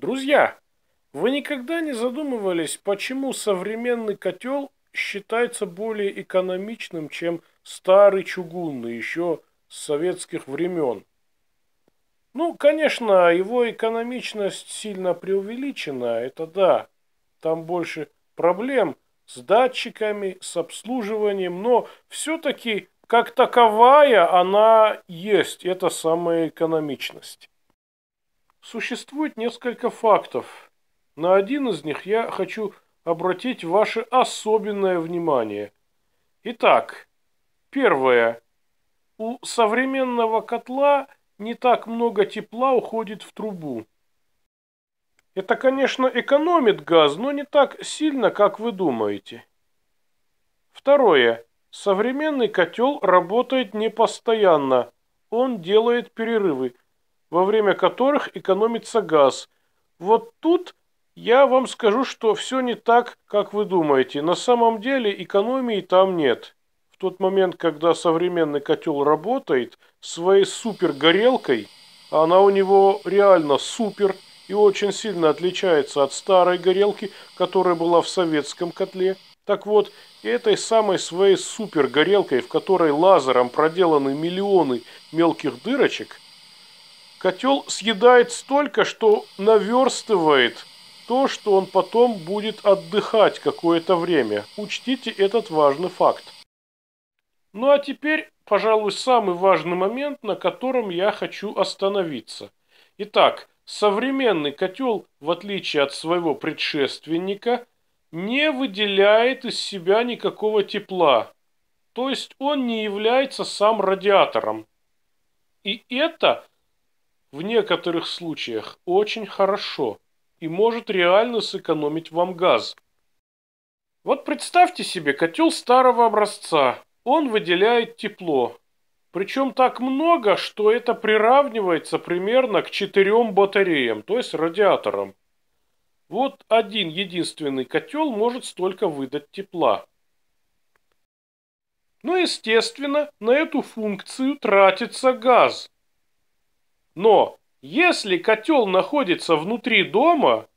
Друзья, вы никогда не задумывались, почему современный котел считается более экономичным, чем старый чугунный еще с советских времен? Ну, конечно, его экономичность сильно преувеличена, это да. Там больше проблем с датчиками, с обслуживанием, но все-таки как таковая она есть, это самая экономичность. Существует несколько фактов. На один из них я хочу обратить ваше особенное внимание. Итак, первое. У современного котла не так много тепла уходит в трубу. Это, конечно, экономит газ, но не так сильно, как вы думаете. Второе. Современный котел работает непостоянно. Он делает перерывы – во время которых экономится газ. Вот тут я вам скажу, что все не так, как вы думаете. На самом деле экономии там нет. В тот момент, когда современный котел работает, своей супергорелкой, а она у него реально супер и очень сильно отличается от старой горелки, которая была в советском котле. Так вот, этой самой своей супергорелкой, в которой лазером проделаны миллионы мелких дырочек – Котел съедает столько, что наверстывает то, что он потом будет отдыхать какое-то время. Учтите этот важный факт. Ну а теперь, пожалуй, самый важный момент, на котором я хочу остановиться. Итак, современный котел, в отличие от своего предшественника, не выделяет из себя никакого тепла. То есть он не является сам радиатором. И это в некоторых случаях очень хорошо и может реально сэкономить вам газ. Вот представьте себе котел старого образца. Он выделяет тепло. Причем так много, что это приравнивается примерно к четырем батареям, то есть радиаторам. Вот один единственный котел может столько выдать тепла. Но, ну, естественно, на эту функцию тратится газ. Но если котел находится внутри дома,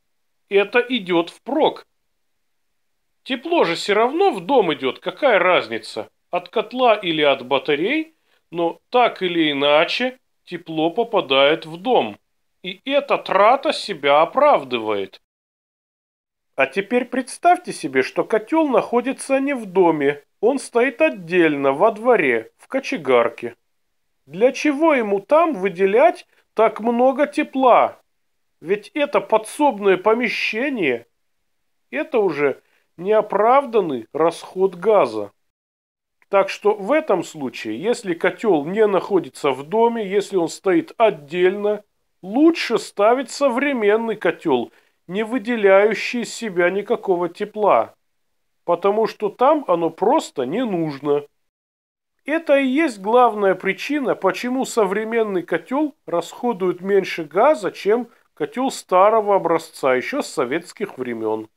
это идет впрок. Тепло же все равно в дом идет, какая разница, от котла или от батарей, но так или иначе тепло попадает в дом. И эта трата себя оправдывает. А теперь представьте себе, что котел находится не в доме, он стоит отдельно, во дворе, в кочегарке. Для чего ему там выделять так много тепла? Ведь это подсобное помещение. Это уже неоправданный расход газа. Так что в этом случае, если котел не находится в доме, если он стоит отдельно, лучше ставить современный котел, не выделяющий из себя никакого тепла. Потому что там оно просто не нужно. Это и есть главная причина, почему современный котел расходует меньше газа, чем котел старого образца еще с советских времен.